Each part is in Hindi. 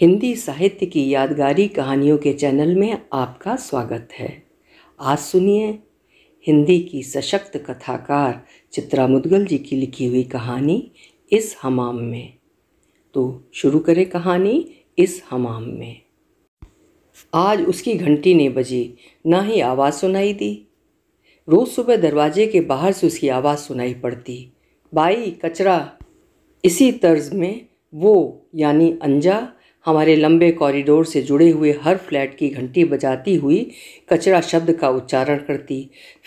हिंदी साहित्य की यादगारी कहानियों के चैनल में आपका स्वागत है आज सुनिए हिंदी की सशक्त कथाकार चित्रा मुदगल जी की लिखी हुई कहानी इस हमाम में तो शुरू करें कहानी इस हमाम में आज उसकी घंटी ने बजी ना ही आवाज़ सुनाई दी रोज़ सुबह दरवाजे के बाहर से उसकी आवाज़ सुनाई पड़ती बाई कचरा इसी तर्ज में वो यानी अंजा हमारे लंबे कॉरिडोर से जुड़े हुए हर फ्लैट की घंटी बजाती हुई कचरा शब्द का उच्चारण करती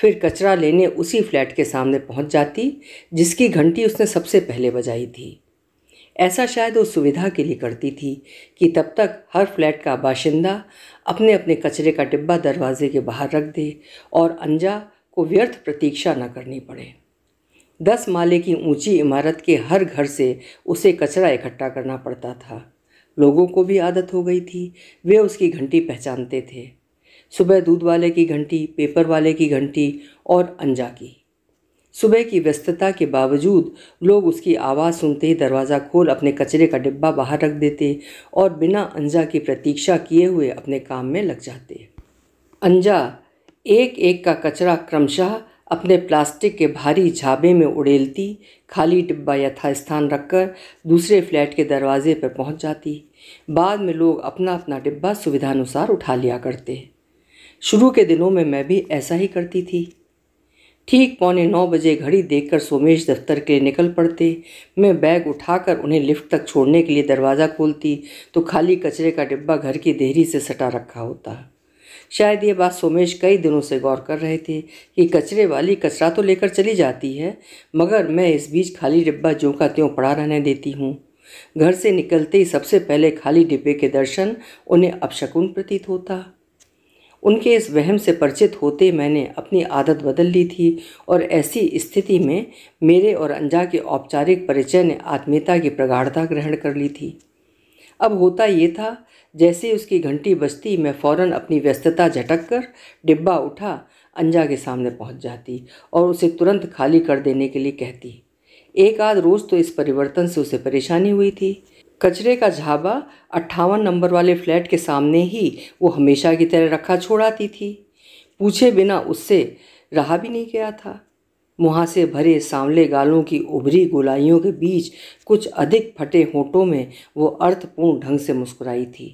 फिर कचरा लेने उसी फ्लैट के सामने पहुंच जाती जिसकी घंटी उसने सबसे पहले बजाई थी ऐसा शायद वो सुविधा के लिए करती थी कि तब तक हर फ्लैट का बाशिंदा अपने अपने कचरे का डिब्बा दरवाजे के बाहर रख दे और अनजा को व्यर्थ प्रतीक्षा न करनी पड़े दस माले की ऊंची इमारत के हर घर से उसे कचरा इकट्ठा करना पड़ता था लोगों को भी आदत हो गई थी वे उसकी घंटी पहचानते थे सुबह दूध वाले की घंटी पेपर वाले की घंटी और अंजा की सुबह की व्यस्तता के बावजूद लोग उसकी आवाज़ सुनते ही दरवाज़ा खोल अपने कचरे का डिब्बा बाहर रख देते और बिना अंजा की प्रतीक्षा किए हुए अपने काम में लग जाते अंजा एक एक का कचरा क्रमशः अपने प्लास्टिक के भारी झाबे में उड़ेलती खाली डिब्बा यथास्थान रखकर दूसरे फ्लैट के दरवाजे पर पहुंच जाती बाद में लोग अपना अपना डिब्बा सुविधानुसार उठा लिया करते शुरू के दिनों में मैं भी ऐसा ही करती थी ठीक पौने नौ बजे घड़ी देखकर सोमेश दफ्तर के लिए निकल पड़ते मैं बैग उठाकर उन्हें लिफ्ट तक छोड़ने के लिए दरवाज़ा खोलती तो खाली कचरे का डिब्बा घर की देहरी से सटा रखा होता शायद ये बात सोमेश कई दिनों से गौर कर रहे थे कि कचरे वाली कचरा तो लेकर चली जाती है मगर मैं इस बीच खाली डिब्बा ज्यों का त्यों पड़ा रहने देती हूँ घर से निकलते ही सबसे पहले खाली डिब्बे के दर्शन उन्हें अपशकुन प्रतीत होता उनके इस वहम से परिचित होते मैंने अपनी आदत बदल ली थी और ऐसी स्थिति में मेरे और अंजा के औपचारिक परिचय ने आत्मीयता की प्रगाढ़ता ग्रहण कर ली थी अब होता ये था जैसे उसकी घंटी बजती मैं फ़ौरन अपनी व्यस्तता झटक कर डिब्बा उठा अंजा के सामने पहुंच जाती और उसे तुरंत खाली कर देने के लिए कहती एक आध रोज़ तो इस परिवर्तन से उसे परेशानी हुई थी कचरे का झाबा अट्ठावन नंबर वाले फ्लैट के सामने ही वो हमेशा की तरह रखा छोड़ाती थी पूछे बिना उससे रहा भी नहीं गया था मुहासे भरे सांवले गालों की उभरी गोलाइयों के बीच कुछ अधिक फटे होठों में वो अर्थपूर्ण ढंग से मुस्कुराई थी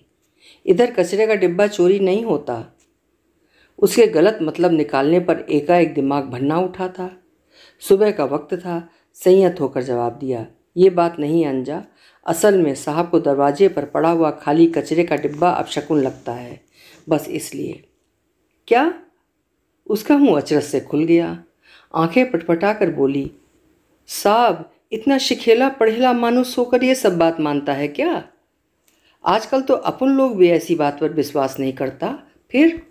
इधर कचरे का डिब्बा चोरी नहीं होता उसके गलत मतलब निकालने पर एकाएक दिमाग भन्ना उठा था सुबह का वक्त था संयत होकर जवाब दिया ये बात नहीं अनजा असल में साहब को दरवाजे पर पड़ा हुआ खाली कचरे का डिब्बा अब शकुन लगता है बस इसलिए क्या उसका मुँह अचरस से खुल गया आंखें पटपटा कर बोली साहब इतना शिखेला पढ़ेला मानुस होकर ये सब बात मानता है क्या आजकल तो अपन लोग भी ऐसी बात पर विश्वास नहीं करता फिर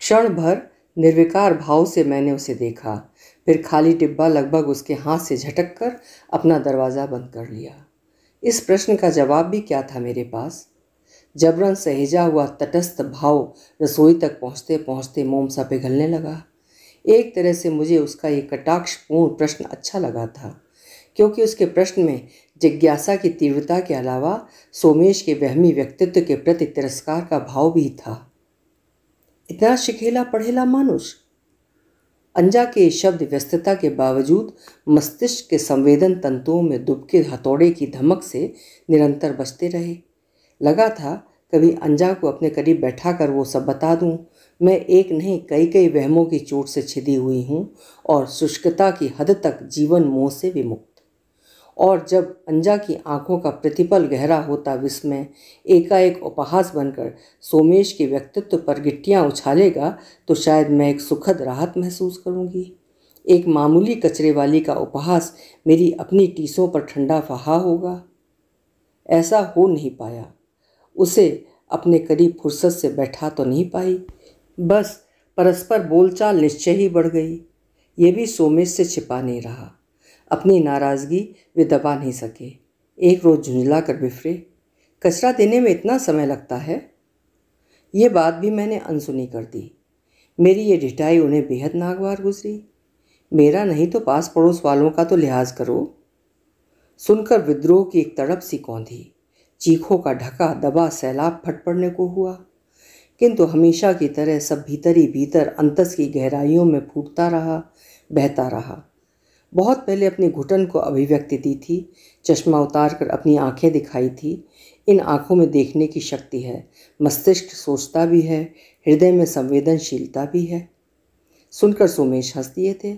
क्षण भर निर्विकार भाव से मैंने उसे देखा फिर खाली डिब्बा लगभग उसके हाथ से झटक कर अपना दरवाज़ा बंद कर लिया इस प्रश्न का जवाब भी क्या था मेरे पास जबरन सहेजा हुआ तटस्थ भाव रसोई तक पहुँचते पहुँचते मोम सा पिघलने लगा एक तरह से मुझे उसका ये कटाक्षपूर्ण प्रश्न अच्छा लगा था क्योंकि उसके प्रश्न में जिज्ञासा की तीव्रता के अलावा सोमेश के वहमी व्यक्तित्व के प्रति तिरस्कार का भाव भी था इतना शिखेला पढ़ेला मानुष अंजा के शब्द व्यस्तता के बावजूद मस्तिष्क के संवेदन तंतुओं में दुबके हथौड़े की धमक से निरंतर बचते रहे लगा था कभी अंजा को अपने करीब बैठा कर वो सब बता दूं मैं एक नहीं कई कई वहमों की चोट से छिदी हुई हूँ और शुष्कता की हद तक जीवन मोह से विमुक्त और जब अंजा की आंखों का प्रतिपल गहरा होता विस्मय एकाएक उपहास बनकर सोमेश के व्यक्तित्व पर गिट्टियाँ उछालेगा तो शायद मैं एक सुखद राहत महसूस करूँगी एक मामूली कचरे वाली का उपहास मेरी अपनी टीसों पर ठंडा फहा होगा ऐसा हो नहीं पाया उसे अपने करीब फुर्सत से बैठा तो नहीं पाई बस परस्पर बोलचाल निश्चय ही बढ़ गई ये भी सोमेश से छिपा नहीं रहा अपनी नाराज़गी वे दबा नहीं सके एक रोज़ झुंझला कर बिफरे कचरा देने में इतना समय लगता है ये बात भी मैंने अनसुनी कर दी मेरी ये ढिठाई उन्हें बेहद नागवार गुजरी मेरा नहीं तो पास पड़ोस वालों का तो लिहाज करो सुनकर विद्रोह की एक तड़प सी कौंधी चीखों का ढका दबा सैलाब फट पड़ने को हुआ किंतु हमेशा की तरह सब भीतरी भीतर अंतस की गहराइयों में फूटता रहा बहता रहा बहुत पहले अपने घुटन को अभिव्यक्ति दी थी चश्मा उतार कर अपनी आंखें दिखाई थी इन आंखों में देखने की शक्ति है मस्तिष्क सोचता भी है हृदय में संवेदनशीलता भी है सुनकर सोमेश हंस दिए थे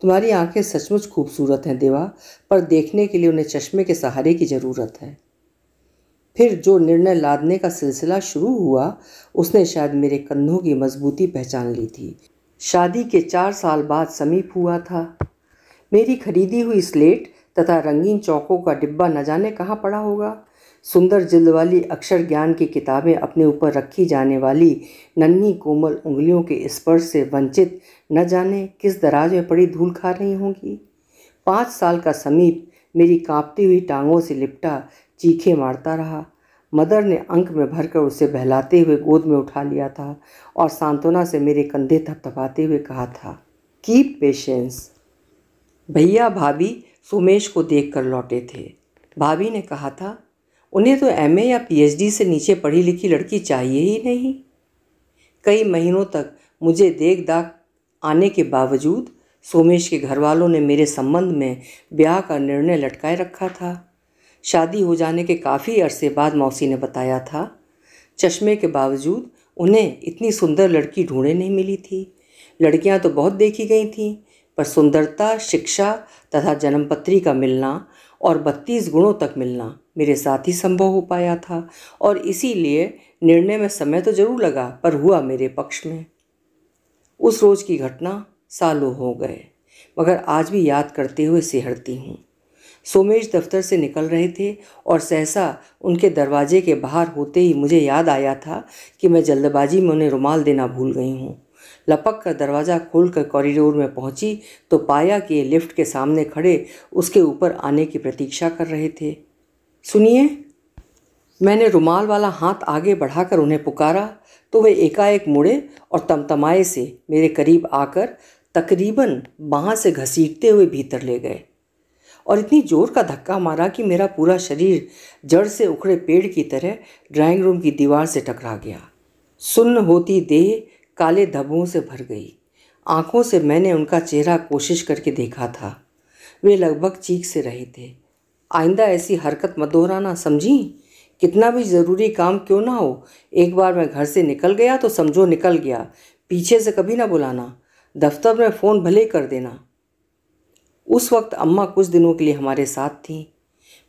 तुम्हारी आंखें सचमुच खूबसूरत हैं देवा पर देखने के लिए उन्हें चश्मे के सहारे की ज़रूरत है फिर जो निर्णय लादने का सिलसिला शुरू हुआ उसने शायद मेरे कंधों की मजबूती पहचान ली थी शादी के चार साल बाद समीप हुआ था मेरी खरीदी हुई स्लेट तथा रंगीन चौकों का डिब्बा न जाने कहाँ पड़ा होगा सुंदर जिल्द वाली अक्षर ज्ञान की किताबें अपने ऊपर रखी जाने वाली नन्ही कोमल उंगलियों के स्पर्श से वंचित न जाने किस दराज में पड़ी धूल खा रही होंगी पाँच साल का समीप मेरी कांपती हुई टांगों से लिपटा चीखे मारता रहा मदर ने अंक में भरकर उसे बहलाते हुए गोद में उठा लिया था और सांत्वना से मेरे कंधे थपथपाते हुए कहा था कीप पेशेंस भैया भाभी सुमेश को देख कर लौटे थे भाभी ने कहा था उन्हें तो एम या पीएचडी से नीचे पढ़ी लिखी लड़की चाहिए ही नहीं कई महीनों तक मुझे देख दाख आने के बावजूद सोमेश के घर वालों ने मेरे संबंध में ब्याह का निर्णय लटकाए रखा था शादी हो जाने के काफ़ी अरसे बाद मौसी ने बताया था चश्मे के बावजूद उन्हें इतनी सुंदर लड़की ढूंढे नहीं मिली थी लड़कियां तो बहुत देखी गई थीं पर सुंदरता शिक्षा तथा जन्मपत्री का मिलना और बत्तीस गुणों तक मिलना मेरे साथ ही संभव हो पाया था और इसीलिए निर्णय में समय तो ज़रूर लगा पर हुआ मेरे पक्ष में उस रोज़ की घटना सालों हो गए मगर आज भी याद करते हुए सिहरती हूँ सोमेश दफ्तर से निकल रहे थे और सहसा उनके दरवाजे के बाहर होते ही मुझे याद आया था कि मैं जल्दबाजी में उन्हें रुमाल देना भूल गई हूँ लपक कर दरवाज़ा खोलकर कॉरिडोर में पहुँची तो पाया कि ये लिफ्ट के सामने खड़े उसके ऊपर आने की प्रतीक्षा कर रहे थे सुनिए मैंने रुमाल वाला हाथ आगे बढ़ाकर उन्हें पुकारा तो वे एकाएक मुड़े और तमतमाए से मेरे करीब आकर तकरीबन बाहाँ से घसीटते हुए भीतर ले गए और इतनी ज़ोर का धक्का मारा कि मेरा पूरा शरीर जड़ से उखड़े पेड़ की तरह ड्राइंग रूम की दीवार से टकरा गया सुन्न होती देह काले धब्बों से भर गई आँखों से मैंने उनका चेहरा कोशिश करके देखा था वे लगभग चीख से रहे थे आइंदा ऐसी हरकत मत दोहराना समझी कितना भी ज़रूरी काम क्यों ना हो एक बार मैं घर से निकल गया तो समझो निकल गया पीछे से कभी ना बुलाना दफ्तर में फ़ोन भले कर देना उस वक्त अम्मा कुछ दिनों के लिए हमारे साथ थीं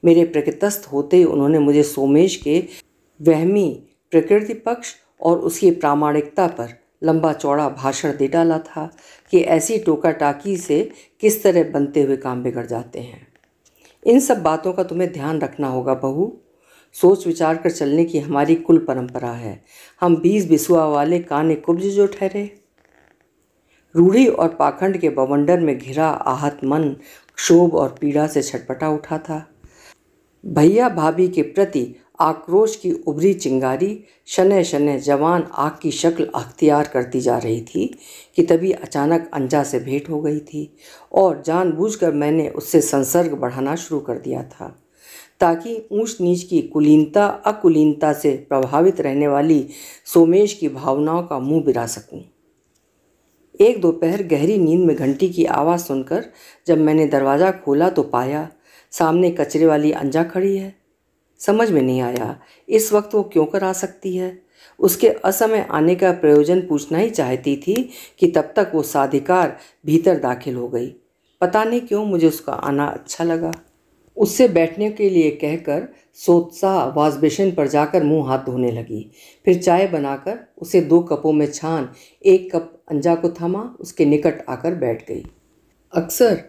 मेरे प्रकृतस्थ होते ही उन्होंने मुझे सोमेश के वहमी प्रकृति पक्ष और उसकी प्रामाणिकता पर लंबा चौड़ा भाषण दे डाला था कि ऐसी टोका टाकी से किस तरह बनते हुए काम बिगड़ जाते हैं इन सब बातों का तुम्हें ध्यान रखना होगा बहू सोच विचार कर चलने की हमारी कुल परंपरा है हम बीस बिसुआ वाले काने कुब्ज जो ठहरे रूढ़ी और पाखंड के बवंडर में घिरा आहत मन क्षोभ और पीड़ा से छटपटा उठा था भैया भाभी के प्रति आक्रोश की उभरी चिंगारी शनै शनै जवान आग की शक्ल अख्तियार करती जा रही थी कि तभी अचानक अंजा से भेंट हो गई थी और जानबूझकर मैंने उससे संसर्ग बढ़ाना शुरू कर दिया था ताकि ऊंच नीच की कुलीनता अकुलीनता से प्रभावित रहने वाली सोमेश की भावनाओं का मुंह बिरा सकूं एक दोपहर गहरी नींद में घंटी की आवाज़ सुनकर जब मैंने दरवाज़ा खोला तो पाया सामने कचरे वाली अंजा खड़ी है समझ में नहीं आया इस वक्त वो क्यों कर आ सकती है उसके असमय आने का प्रयोजन पूछना ही चाहती थी कि तब तक वो साधिकार भीतर दाखिल हो गई पता नहीं क्यों मुझे उसका आना अच्छा लगा उससे बैठने के लिए कहकर सोत्साह वाजबेशन पर जाकर मुंह हाथ धोने लगी फिर चाय बनाकर उसे दो कपों में छान एक कप अंजा को थमा उसके निकट आकर बैठ गई अक्सर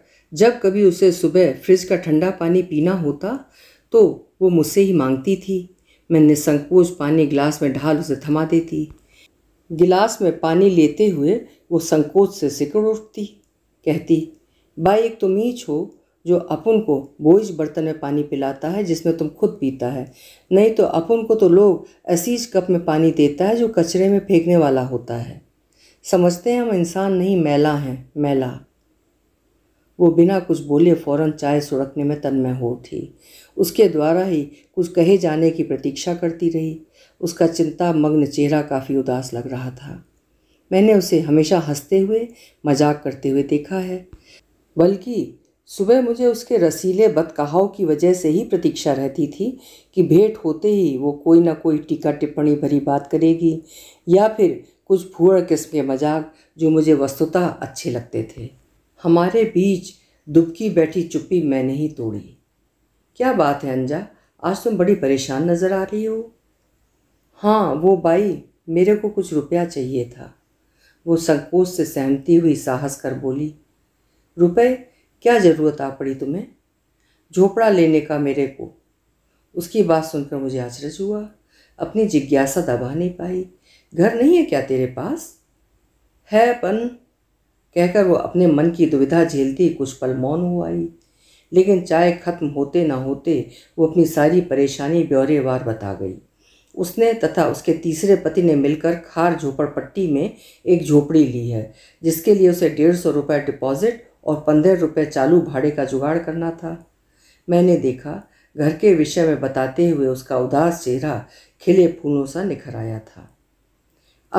जब कभी उसे सुबह फ्रिज का ठंडा पानी पीना होता तो वो मुझसे ही मांगती थी मैं निसंकोच पानी गिलास में ढाल उसे थमा देती गिलास में पानी लेते हुए वो संकोच से सिकुड़ उठती कहती बाई एक तुम मीच हो जो अपुन को बोझ बर्तन में पानी पिलाता है जिसमें तुम खुद पीता है नहीं तो अपुन को तो लोग असीज कप में पानी देता है जो कचरे में फेंकने वाला होता है समझते हैं हम इंसान नहीं मैला हैं मैला वो बिना कुछ बोले फौरन चाय सुड़कने में तन्मय हो उठी उसके द्वारा ही कुछ कहे जाने की प्रतीक्षा करती रही उसका चिंता मग्न चेहरा काफ़ी उदास लग रहा था मैंने उसे हमेशा हंसते हुए मजाक करते हुए देखा है बल्कि सुबह मुझे उसके रसीले बदकहाव की वजह से ही प्रतीक्षा रहती थी कि भेंट होते ही वो कोई ना कोई टीका टिप्पणी भरी बात करेगी या फिर कुछ भूड़ किस्म के मजाक जो मुझे वस्तुतः अच्छे लगते थे हमारे बीच दुबकी बैठी चुप्पी मैंने ही तोड़ी क्या बात है अंजा आज तुम बड़ी परेशान नज़र आ रही हो हाँ वो बाई मेरे को कुछ रुपया चाहिए था वो संकोच से सहमती हुई साहस कर बोली रुपये क्या ज़रूरत आ पड़ी तुम्हें झोपड़ा लेने का मेरे को उसकी बात सुनकर मुझे आश्चर्य हुआ अपनी जिज्ञासा दबा नहीं पाई घर नहीं है क्या तेरे पास है पन कहकर वो अपने मन की दुविधा झेलती कुछ पल मौन हो आई लेकिन चाय खत्म होते ना होते वो अपनी सारी परेशानी ब्यौरेवार बता गई उसने तथा उसके तीसरे पति ने मिलकर खार झोपड़पट्टी में एक झोपड़ी ली है जिसके लिए उसे डेढ़ सौ रुपये डिपॉजिट और पंद्रह रुपये चालू भाड़े का जुगाड़ करना था मैंने देखा घर के विषय में बताते हुए उसका उदास चेहरा खिले फूलों सा निखर आया था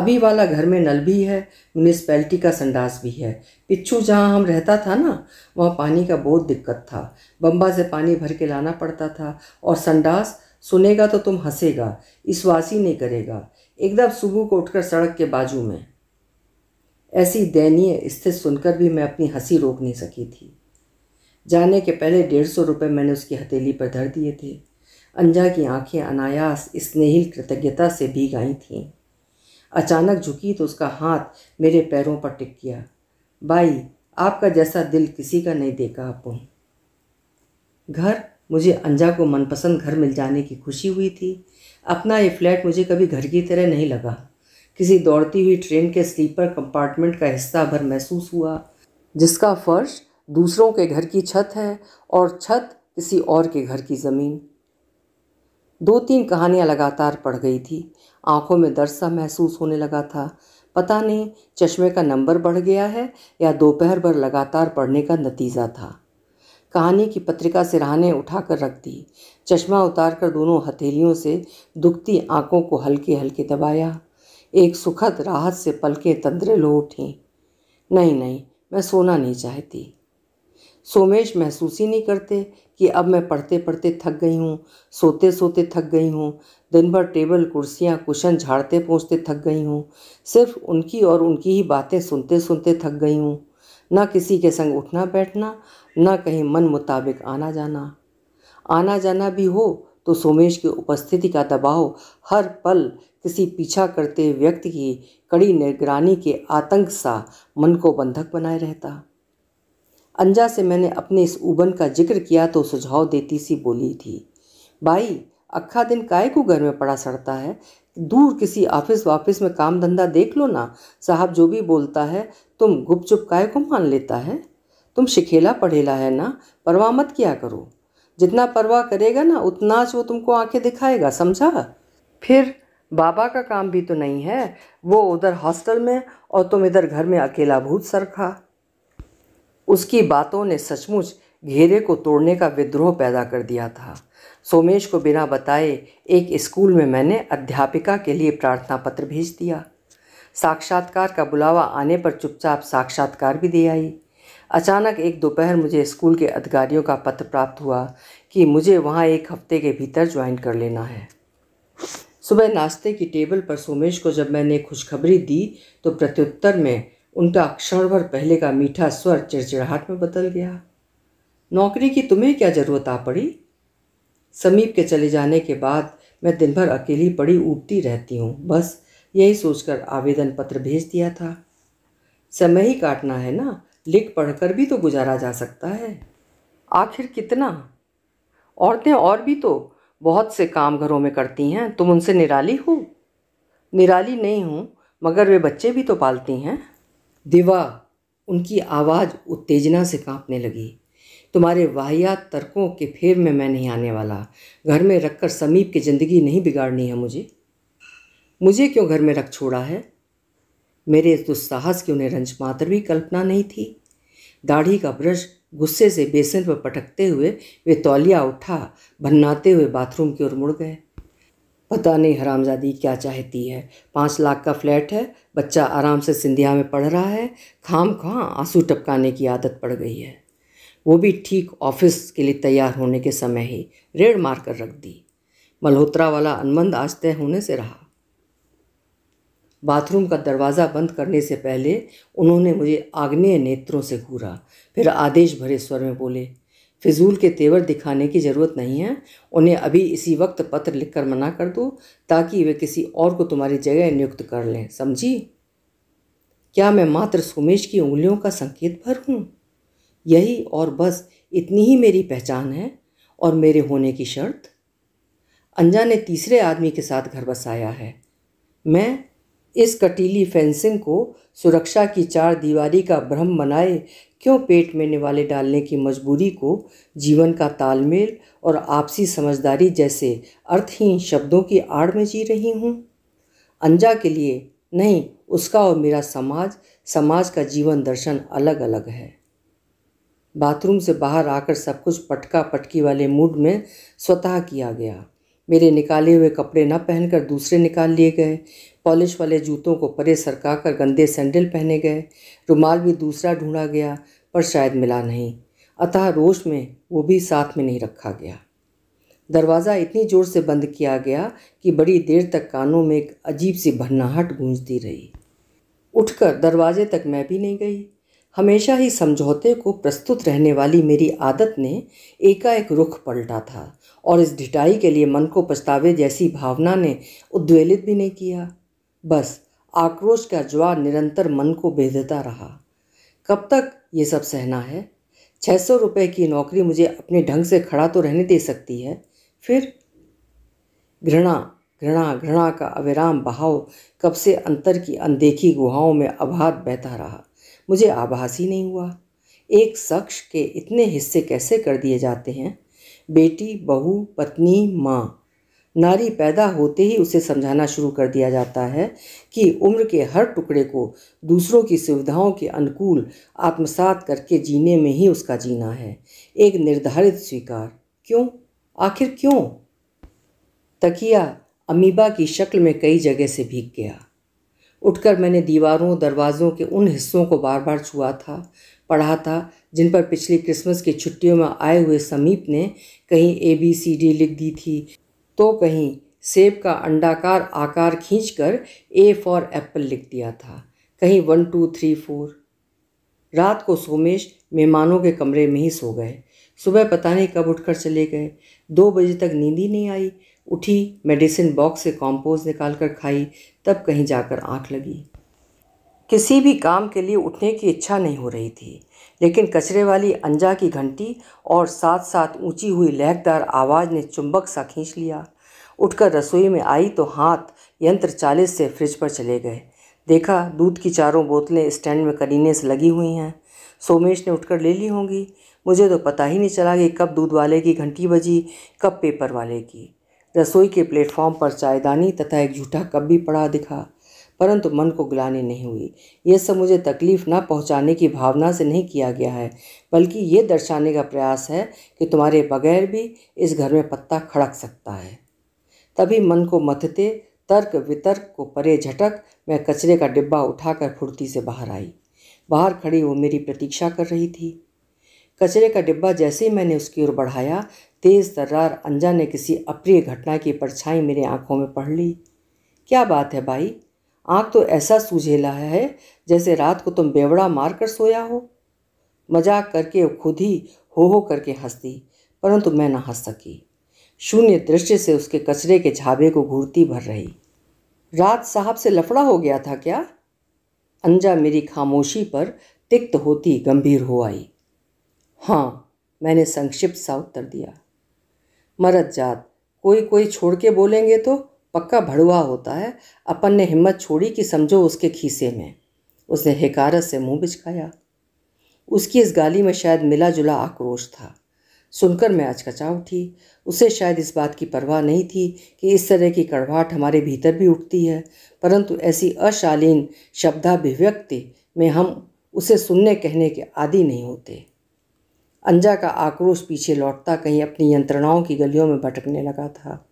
अभी वाला घर में नल भी है म्यूनिसपैलिटी का संडास भी है पिच्छू जहाँ हम रहता था ना वहाँ पानी का बहुत दिक्कत था बम्बा से पानी भर के लाना पड़ता था और संडास सुनेगा तो तुम हंसेगा इस वासी नहीं करेगा एकदम सुबह को उठकर सड़क के बाजू में ऐसी दयनीय स्थिति सुनकर भी मैं अपनी हंसी रोक नहीं सकी थी जाने के पहले डेढ़ सौ रुपये मैंने उसकी हथेली पर धर दिए थे अंजा की आंखें अनायास स्नेहिल कृतज्ञता से भीग आई थीं अचानक झुकी तो उसका हाथ मेरे पैरों पर टिक गया बाई आपका जैसा दिल किसी का नहीं देखा आपको घर मुझे अंजा को मनपसंद घर मिल जाने की खुशी हुई थी अपना ये फ्लैट मुझे कभी घर की तरह नहीं लगा किसी दौड़ती हुई ट्रेन के स्लीपर कंपार्टमेंट का हिस्सा भर महसूस हुआ जिसका फर्श दूसरों के घर की छत है और छत किसी और के घर की ज़मीन दो तीन कहानियाँ लगातार पढ़ गई थी आंखों में दर्द सा महसूस होने लगा था पता नहीं चश्मे का नंबर बढ़ गया है या दोपहर भर लगातार पढ़ने का नतीजा था कहानी की पत्रिका उठा उठाकर रख दी चश्मा उतार कर दोनों हथेलियों से दुखती आंखों को हल्के हल्के दबाया एक सुखद राहत से पलके तंद्रे लो उठी नहीं नहीं मैं सोना नहीं चाहती सोमेश महसूस ही नहीं करते कि अब मैं पढ़ते पढ़ते थक गई हूँ सोते सोते थक गई हूँ दिन भर टेबल कुर्सियाँ कुशन झाड़ते पहुँचते थक गई हूँ सिर्फ उनकी और उनकी ही बातें सुनते सुनते थक गई हूँ न किसी के संग उठना बैठना न कहीं मन मुताबिक आना जाना आना जाना भी हो तो सोमेश की उपस्थिति का दबाव हर पल किसी पीछा करते व्यक्ति की कड़ी निगरानी के आतंक सा मन को बंधक बनाए रहता अंजा से मैंने अपने इस उबन का जिक्र किया तो सुझाव देती सी बोली थी भाई अक्खा दिन काय को घर में पड़ा सड़ता है दूर किसी ऑफिस वाफिस में काम धंधा देख लो ना साहब जो भी बोलता है तुम गुपचुप काय को मान लेता है तुम शिखेला पढ़ेला है ना परवाह मत किया करो जितना परवाह करेगा ना उतना वो तुमको आंखें दिखाएगा समझा फिर बाबा का काम भी तो नहीं है वो उधर हॉस्टल में और तुम इधर घर में अकेला भूत सरखा उसकी बातों ने सचमुच घेरे को तोड़ने का विद्रोह पैदा कर दिया था सोमेश को बिना बताए एक स्कूल में मैंने अध्यापिका के लिए प्रार्थना पत्र भेज दिया साक्षात्कार का बुलावा आने पर चुपचाप साक्षात्कार भी दे आई अचानक एक दोपहर मुझे स्कूल के अधिकारियों का पत्र प्राप्त हुआ कि मुझे वहाँ एक हफ्ते के भीतर ज्वाइन कर लेना है सुबह नाश्ते की टेबल पर सोमेश को जब मैंने खुशखबरी दी तो प्रत्युत्तर में उनका क्षण भर पहले का मीठा स्वर चिड़चिड़ाहट में बदल गया नौकरी की तुम्हें क्या ज़रूरत आ पड़ी समीप के चले जाने के बाद मैं दिन भर अकेली पड़ी उबती रहती हूँ बस यही सोचकर आवेदन पत्र भेज दिया था समय ही काटना है ना लिख पढ़कर भी तो गुजारा जा सकता है आखिर कितना औरतें और भी तो बहुत से काम घरों में करती हैं तुम उनसे निराली हो निराली नहीं हूँ मगर वे बच्चे भी तो पालती हैं दिवा उनकी आवाज़ उत्तेजना से कांपने लगी तुम्हारे वाहियात तर्कों के फेर में मैं नहीं आने वाला घर में रखकर समीप की ज़िंदगी नहीं बिगाड़नी है मुझे मुझे क्यों घर में रख छोड़ा है मेरे इस दुस्साहस की उन्हें रंज मात्र भी कल्पना नहीं थी दाढ़ी का ब्रश गुस्से से बेसन पर पटकते हुए वे तौलिया उठा भन्नाते हुए बाथरूम की ओर मुड़ गए पता नहीं हरामजादी क्या चाहती है पाँच लाख का फ्लैट है बच्चा आराम से सिंधिया में पढ़ रहा है खाम खां आंसू टपकाने की आदत पड़ गई है वो भी ठीक ऑफिस के लिए तैयार होने के समय ही रेड़ मार कर रख दी मल्होत्रा वाला अनबंद आज तय होने से रहा बाथरूम का दरवाज़ा बंद करने से पहले उन्होंने मुझे आग्नेय नेत्रों से घूरा फिर आदेश भरे स्वर में बोले फिजूल के तेवर दिखाने की ज़रूरत नहीं है उन्हें अभी इसी वक्त पत्र लिखकर मना कर दो ताकि वे किसी और को तुम्हारी जगह नियुक्त कर लें समझी क्या मैं मात्र सुमेश की उंगलियों का संकेत भर हूँ यही और बस इतनी ही मेरी पहचान है और मेरे होने की शर्त अंजा ने तीसरे आदमी के साथ घर बसाया है मैं इस कटीली फेंसिंग को सुरक्षा की चार दीवारी का भ्रम बनाए क्यों पेट में निवाले डालने की मजबूरी को जीवन का तालमेल और आपसी समझदारी जैसे अर्थहीन शब्दों की आड़ में जी रही हूँ अंजा के लिए नहीं उसका और मेरा समाज समाज का जीवन दर्शन अलग अलग है बाथरूम से बाहर आकर सब कुछ पटका पटकी वाले मूड में स्वतः किया गया मेरे निकाले हुए कपड़े न पहनकर दूसरे निकाल लिए गए पॉलिश वाले जूतों को परे सरका कर गंदे सैंडल पहने गए रुमाल भी दूसरा ढूंढा गया पर शायद मिला नहीं अतः रोश में वो भी साथ में नहीं रखा गया दरवाज़ा इतनी ज़ोर से बंद किया गया कि बड़ी देर तक कानों में एक अजीब सी भन्नाहट गूंजती रही उठकर दरवाजे तक मैं भी नहीं गई हमेशा ही समझौते को प्रस्तुत रहने वाली मेरी आदत ने एकाएक रुख पलटा था और इस ढिटाई के लिए मन को पछतावे जैसी भावना ने उद्वेलित भी नहीं किया बस आक्रोश का ज्वार निरंतर मन को बेधता रहा कब तक ये सब सहना है छः सौ रुपये की नौकरी मुझे अपने ढंग से खड़ा तो रहने दे सकती है फिर घृणा घृणा घृणा का अविराम बहाव कब से अंतर की अनदेखी गुहाओं में अभात बहता रहा मुझे आभास ही नहीं हुआ एक शख्स के इतने हिस्से कैसे कर दिए जाते हैं बेटी बहू पत्नी माँ नारी पैदा होते ही उसे समझाना शुरू कर दिया जाता है कि उम्र के हर टुकड़े को दूसरों की सुविधाओं के अनुकूल आत्मसात करके जीने में ही उसका जीना है एक निर्धारित स्वीकार क्यों आखिर क्यों तकिया अमीबा की शक्ल में कई जगह से भीग गया उठकर मैंने दीवारों दरवाज़ों के उन हिस्सों को बार बार छुआ था पढ़ा था जिन पर पिछली क्रिसमस की छुट्टियों में आए हुए समीप ने कहीं ए बी सी डी लिख दी थी तो कहीं सेब का अंडाकार आकार खींचकर ए फॉर एप्पल लिख दिया था कहीं वन टू थ्री फोर रात को सोमेश मेहमानों के कमरे में ही सो गए सुबह पता नहीं कब उठकर चले गए दो बजे तक नींद ही नहीं आई उठी मेडिसिन बॉक्स से कॉम्पोज निकाल कर खाई तब कहीं जाकर आंख लगी किसी भी काम के लिए उठने की इच्छा नहीं हो रही थी लेकिन कचरे वाली अंजा की घंटी और साथ साथ ऊंची हुई लहकदार आवाज़ ने चुंबक सा खींच लिया उठकर रसोई में आई तो हाथ यंत्र चालीस से फ्रिज पर चले गए देखा दूध की चारों बोतलें स्टैंड में करीने से लगी हुई हैं सोमेश ने उठकर ले ली होंगी मुझे तो पता ही नहीं चला कि कब दूध वाले की घंटी बजी कब पेपर वाले की रसोई के प्लेटफॉर्म पर चायदानी तथा एक झूठा कप भी पड़ा दिखा परंतु मन को ग्लानि नहीं हुई यह सब मुझे तकलीफ ना पहुंचाने की भावना से नहीं किया गया है बल्कि ये दर्शाने का प्रयास है कि तुम्हारे बगैर भी इस घर में पत्ता खड़क सकता है तभी मन को मथते तर्क वितर्क को परे झटक मैं कचरे का डिब्बा उठाकर फुर्ती से बाहर आई बाहर खड़ी वो मेरी प्रतीक्षा कर रही थी कचरे का डिब्बा जैसे ही मैंने उसकी ओर बढ़ाया तेज तर्रार अंजा ने किसी अप्रिय घटना की परछाई मेरी आंखों में पढ़ ली क्या बात है भाई आँख तो ऐसा सूझेला है जैसे रात को तुम बेवड़ा मार कर सोया हो मजाक करके खुद ही हो हो करके हंसती परंतु मैं न हंस सकी शून्य दृश्य से उसके कचरे के झाबे को घूरती भर रही रात साहब से लफड़ा हो गया था क्या अंजा मेरी खामोशी पर तिक्त होती गंभीर हो आई हाँ मैंने संक्षिप्त सा उत्तर दिया मरद जात कोई कोई छोड़ के बोलेंगे तो पक्का भड़ुआ होता है अपन ने हिम्मत छोड़ी कि समझो उसके खीसे में उसने हिकारत से मुंह बिचकाया उसकी इस गाली में शायद मिला जुला आक्रोश था सुनकर मैं अचकचा उठी उसे शायद इस बात की परवाह नहीं थी कि इस तरह की कड़वाहट हमारे भीतर भी उठती है परंतु ऐसी अशालीन शब्दाभिव्यक्ति में हम उसे सुनने कहने के आदि नहीं होते अंजा का आक्रोश पीछे लौटता कहीं अपनी यंत्रणाओं की गलियों में भटकने लगा था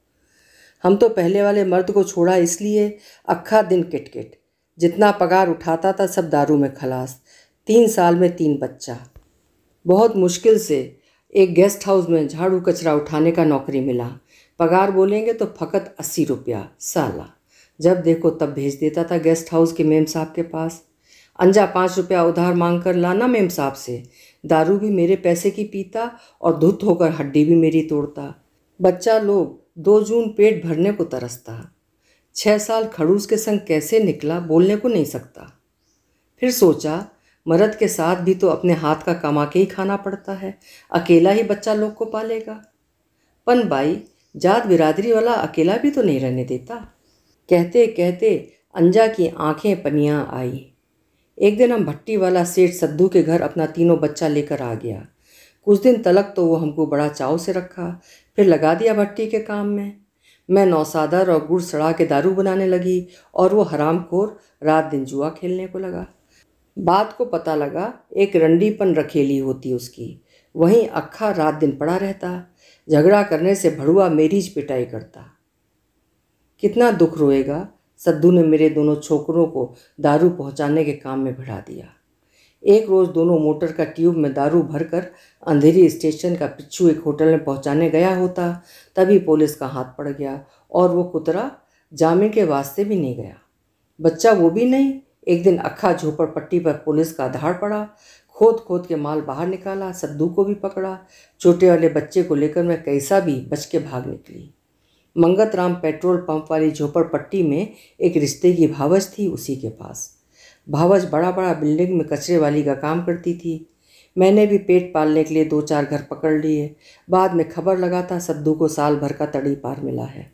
हम तो पहले वाले मर्द को छोड़ा इसलिए अक्खा दिन किटकिट जितना पगार उठाता था सब दारू में खलास तीन साल में तीन बच्चा बहुत मुश्किल से एक गेस्ट हाउस में झाड़ू कचरा उठाने का नौकरी मिला पगार बोलेंगे तो फकत अस्सी रुपया साला जब देखो तब भेज देता था गेस्ट हाउस के मेम साहब के पास अंजा पाँच रुपया उधार मांग कर लाना मेम साहब से दारू भी मेरे पैसे की पीता और धुत होकर हड्डी भी मेरी तोड़ता बच्चा लोग दो जून पेट भरने को तरसता छः साल खड़ूस के संग कैसे निकला बोलने को नहीं सकता फिर सोचा मरद के साथ भी तो अपने हाथ का कमा के ही खाना पड़ता है अकेला ही बच्चा लोग को पालेगा पन बाई जात बिरादरी वाला अकेला भी तो नहीं रहने देता कहते कहते अंजा की आंखें पनियाँ आई एक दिन हम भट्टी वाला सेठ सद्दू के घर अपना तीनों बच्चा लेकर आ गया कुछ दिन तलक तो वो हमको बड़ा चाव से रखा फिर लगा दिया भट्टी के काम में मैं नौसादर और गुड़ सड़ा के दारू बनाने लगी और वो हरामखोर रात दिन जुआ खेलने को लगा बात को पता लगा एक रंडीपन रखेली होती उसकी वहीं अक्खा रात दिन पड़ा रहता झगड़ा करने से भड़ुआ मेरीज पिटाई करता कितना दुख रोएगा सद्दू ने मेरे दोनों छोकरों को दारू पहुंचाने के काम में भिड़ा दिया एक रोज़ दोनों मोटर का ट्यूब में दारू भरकर अंधेरी स्टेशन का पिच्छू एक होटल में पहुंचाने गया होता तभी पुलिस का हाथ पड़ गया और वो कुतरा जामिन के वास्ते भी नहीं गया बच्चा वो भी नहीं एक दिन अखा पट्टी पर पुलिस का आधार पड़ा खोद खोद के माल बाहर निकाला सद्दू को भी पकड़ा छोटे वाले बच्चे को लेकर मैं कैसा भी बच के भाग निकली मंगत राम पेट्रोल पंप वाली झोपड़पट्टी में एक रिश्ते की भावच थी उसी के पास भावज बड़ा बड़ा बिल्डिंग में कचरे वाली का काम करती थी मैंने भी पेट पालने के लिए दो चार घर पकड़ लिए बाद में खबर लगा था सद्दू को साल भर का तड़ी पार मिला है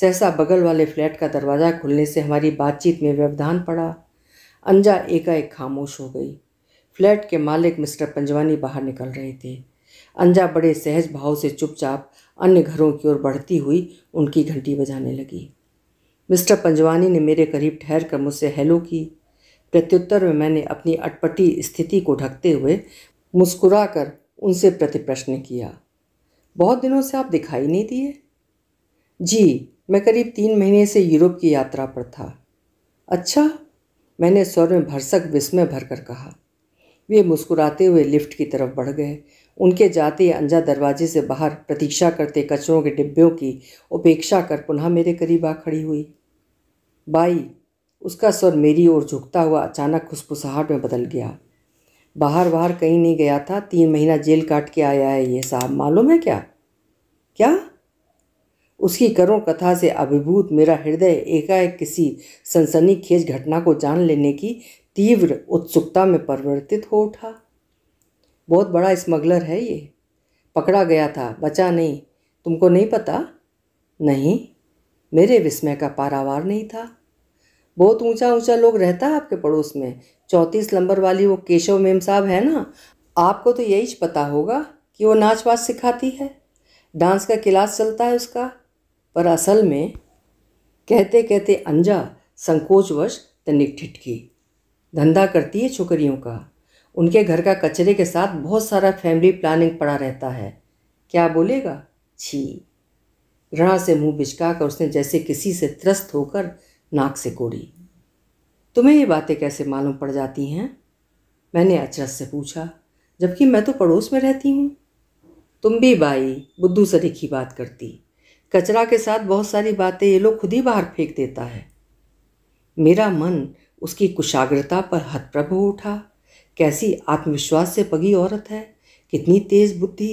सहसा बगल वाले फ्लैट का दरवाज़ा खुलने से हमारी बातचीत में व्यवधान पड़ा अंजा एकाएक खामोश हो गई फ्लैट के मालिक मिस्टर पंजवानी बाहर निकल रहे थे अंजा बड़े सहज भाव से चुपचाप अन्य घरों की ओर बढ़ती हुई उनकी घंटी बजाने लगी मिस्टर पंजवानी ने मेरे करीब ठहर कर मुझसे हेलो की प्रत्युत्तर में मैंने अपनी अटपटी स्थिति को ढकते हुए मुस्कुरा कर उनसे प्रतिप्रश्न किया बहुत दिनों से आप दिखाई नहीं दिए जी मैं करीब तीन महीने से यूरोप की यात्रा पर था अच्छा मैंने स्वर में भरसक विस्मय भरकर कहा वे मुस्कुराते हुए लिफ्ट की तरफ बढ़ गए उनके जाते अंजा दरवाजे से बाहर प्रतीक्षा करते कचरों के डिब्बों की उपेक्षा कर पुनः मेरे करीब आ खड़ी हुई बाई उसका स्वर मेरी ओर झुकता हुआ अचानक खुशफुसाहट में बदल गया बाहर बाहर कहीं नहीं गया था तीन महीना जेल काट के आया है ये साहब मालूम है क्या क्या उसकी करुण कथा से अभिभूत मेरा हृदय एकाएक किसी सनसनीखेज घटना को जान लेने की तीव्र उत्सुकता में परिवर्तित हो उठा बहुत बड़ा स्मगलर है ये पकड़ा गया था बचा नहीं तुमको नहीं पता नहीं मेरे विस्मय का पारावार नहीं था बहुत ऊंचा ऊंचा लोग रहता है आपके पड़ोस में चौंतीस नंबर वाली वो केशव मेम साहब है ना आपको तो यही पता होगा कि वो नाच वाच सिखाती है डांस का क्लास चलता है उसका पर असल में कहते कहते अंजा संकोचवश तनिक ठिठकी धंधा करती है छुकरियों का उनके घर का कचरे के साथ बहुत सारा फैमिली प्लानिंग पड़ा रहता है क्या बोलेगा छी घृणा से मुंह बिचका कर उसने जैसे किसी से त्रस्त होकर नाक से कोड़ी तुम्हें ये बातें कैसे मालूम पड़ जाती हैं मैंने अचरस से पूछा जबकि मैं तो पड़ोस में रहती हूँ तुम भी बाई बुद्धू से लिखी बात करती कचरा के साथ बहुत सारी बातें ये लोग खुद ही बाहर फेंक देता है मेरा मन उसकी कुशाग्रता पर हतप्रभ उठा कैसी आत्मविश्वास से पगी औरत है कितनी तेज़ बुद्धि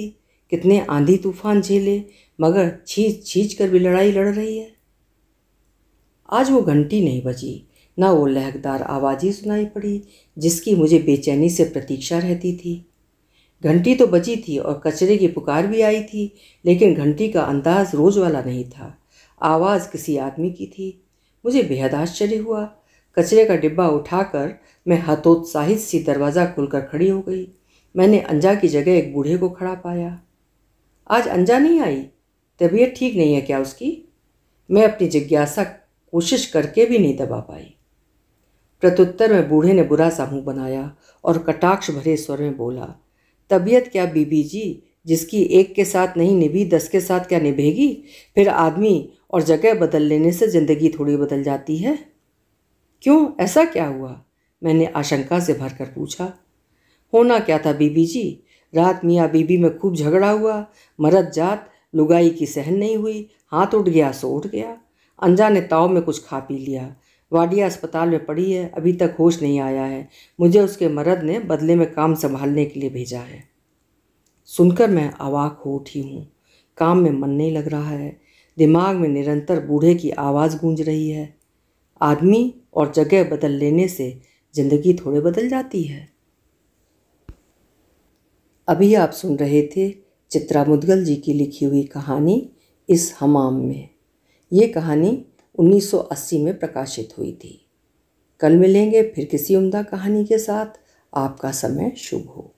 कितने आंधी तूफान झेले मगर छींच छींच कर भी लड़ाई लड़ रही है आज वो घंटी नहीं बजी ना वो लहकदार आवाज़ी सुनाई पड़ी जिसकी मुझे बेचैनी से प्रतीक्षा रहती थी घंटी तो बची थी और कचरे की पुकार भी आई थी लेकिन घंटी का अंदाज रोज वाला नहीं था आवाज़ किसी आदमी की थी मुझे बेहद आश्चर्य हुआ कचरे का डिब्बा उठाकर मैं हतोत्साहित सी दरवाज़ा खुलकर खड़ी हो गई मैंने अंजा की जगह एक बूढ़े को खड़ा पाया आज अंजा नहीं आई तबीयत ठीक नहीं है क्या उसकी मैं अपनी जिज्ञासा कोशिश करके भी नहीं दबा पाई प्रत्युत्तर में बूढ़े ने बुरा सा मुँह बनाया और कटाक्ष भरे स्वर में बोला तबीयत क्या बीबी जी जिसकी एक के साथ नहीं निभी दस के साथ क्या निभेगी फिर आदमी और जगह बदल लेने से ज़िंदगी थोड़ी बदल जाती है क्यों ऐसा क्या हुआ मैंने आशंका से भरकर पूछा होना क्या था बीबी जी रात मियाँ बीबी में खूब झगड़ा हुआ मरद जात लुगाई की सहन नहीं हुई हाथ उठ गया सो उठ गया ने ताव में कुछ खा पी लिया वाडिया अस्पताल में पड़ी है अभी तक होश नहीं आया है मुझे उसके मरद ने बदले में काम संभालने के लिए भेजा है सुनकर मैं अवाक हो उठी हूँ काम में मन नहीं लग रहा है दिमाग में निरंतर बूढ़े की आवाज़ गूंज रही है आदमी और जगह बदल लेने से ज़िंदगी थोड़े बदल जाती है अभी आप सुन रहे थे चित्रा मुदगल जी की लिखी हुई कहानी इस हमाम में ये कहानी 1980 में प्रकाशित हुई थी कल मिलेंगे फिर किसी उम्दा कहानी के साथ आपका समय शुभ हो